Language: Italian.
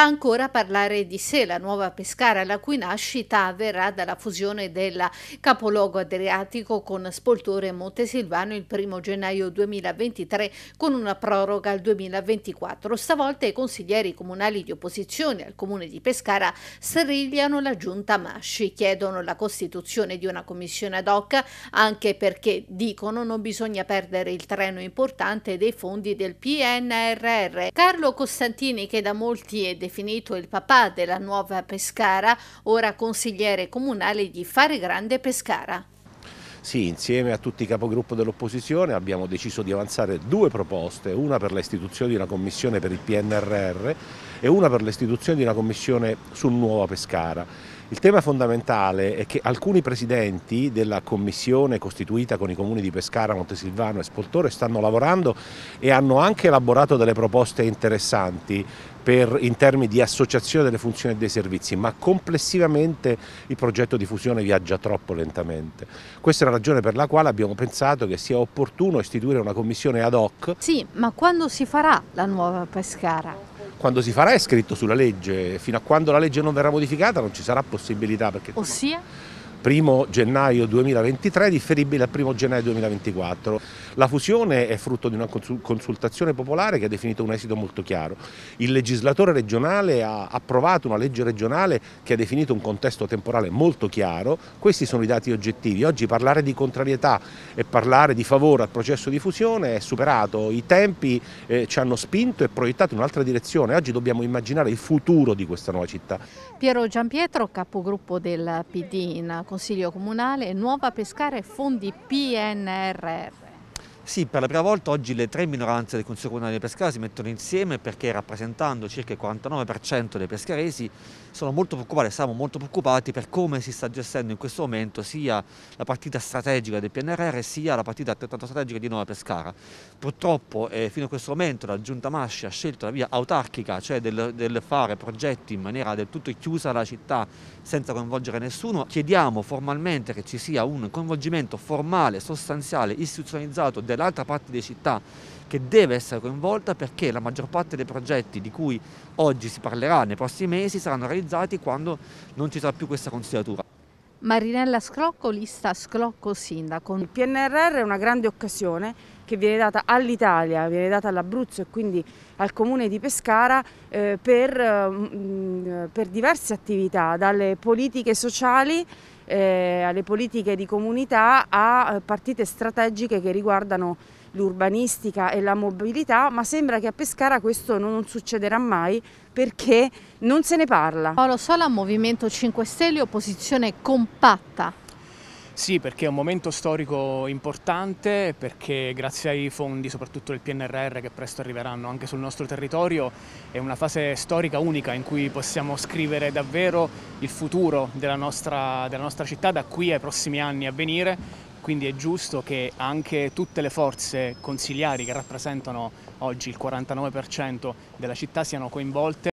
Fa ancora parlare di sé la nuova Pescara, la cui nascita avverrà dalla fusione del capoluogo adriatico con Spoltore Montesilvano il 1 gennaio 2023 con una proroga al 2024. Stavolta i consiglieri comunali di opposizione al comune di Pescara strigliano la giunta Masci, chiedono la costituzione di una commissione ad hoc anche perché dicono non bisogna perdere il treno importante dei fondi del PNRR. Carlo Costantini che da molti è definito il papà della nuova Pescara, ora consigliere comunale di Fare Grande Pescara. Sì, insieme a tutti i capogruppo dell'opposizione abbiamo deciso di avanzare due proposte, una per l'istituzione di una commissione per il PNRR e una per l'istituzione di una commissione sul Nuova Pescara il tema fondamentale è che alcuni presidenti della commissione costituita con i comuni di Pescara, Montesilvano e Spoltore stanno lavorando e hanno anche elaborato delle proposte interessanti per, in termini di associazione delle funzioni e dei servizi, ma complessivamente il progetto di fusione viaggia troppo lentamente. Questa è la ragione per la quale abbiamo pensato che sia opportuno istituire una commissione ad hoc. Sì, ma quando si farà la nuova Pescara? quando si farà è scritto sulla legge, fino a quando la legge non verrà modificata non ci sarà possibilità. Ossia? 1 gennaio 2023 differibile al 1 gennaio 2024. La fusione è frutto di una consultazione popolare che ha definito un esito molto chiaro. Il legislatore regionale ha approvato una legge regionale che ha definito un contesto temporale molto chiaro, questi sono i dati oggettivi. Oggi parlare di contrarietà e parlare di favore al processo di fusione è superato, i tempi eh, ci hanno spinto e proiettato in un'altra direzione, oggi dobbiamo immaginare il futuro di questa nuova città. Piero Giampietro, capogruppo del PD in Consiglio Comunale, Nuova Pescara e fondi PNRR. Sì, per la prima volta oggi le tre minoranze del Consiglio Comunale di Pescara si mettono insieme perché rappresentando circa il 49% dei pescaresi sono molto preoccupati, siamo molto preoccupati per come si sta gestendo in questo momento sia la partita strategica del PNRR sia la partita altrettanto strategica di Nuova Pescara. Purtroppo eh, fino a questo momento la Giunta Masci ha scelto la via autarchica, cioè del, del fare progetti in maniera del tutto chiusa alla città senza coinvolgere nessuno. Chiediamo formalmente che ci sia un coinvolgimento formale, sostanziale, istituzionalizzato della l'altra parte di città che deve essere coinvolta perché la maggior parte dei progetti di cui oggi si parlerà nei prossimi mesi saranno realizzati quando non ci sarà più questa consigliatura. Marinella Scrocco, lista Scrocco Sindaco. Il PNRR è una grande occasione che viene data all'Italia, viene data all'Abruzzo e quindi al comune di Pescara eh, per, eh, mh, per, diverse attività, dalle politiche sociali eh, alle politiche di comunità a eh, partite strategiche che riguardano l'urbanistica e la mobilità, ma sembra che a Pescara questo non succederà mai perché non se ne parla. Paolo Sola, Movimento 5 Stelle, opposizione compatta sì, perché è un momento storico importante, perché grazie ai fondi, soprattutto del PNRR, che presto arriveranno anche sul nostro territorio, è una fase storica unica in cui possiamo scrivere davvero il futuro della nostra, della nostra città da qui ai prossimi anni a venire quindi è giusto che anche tutte le forze consiliari che rappresentano oggi il 49% della città siano coinvolte.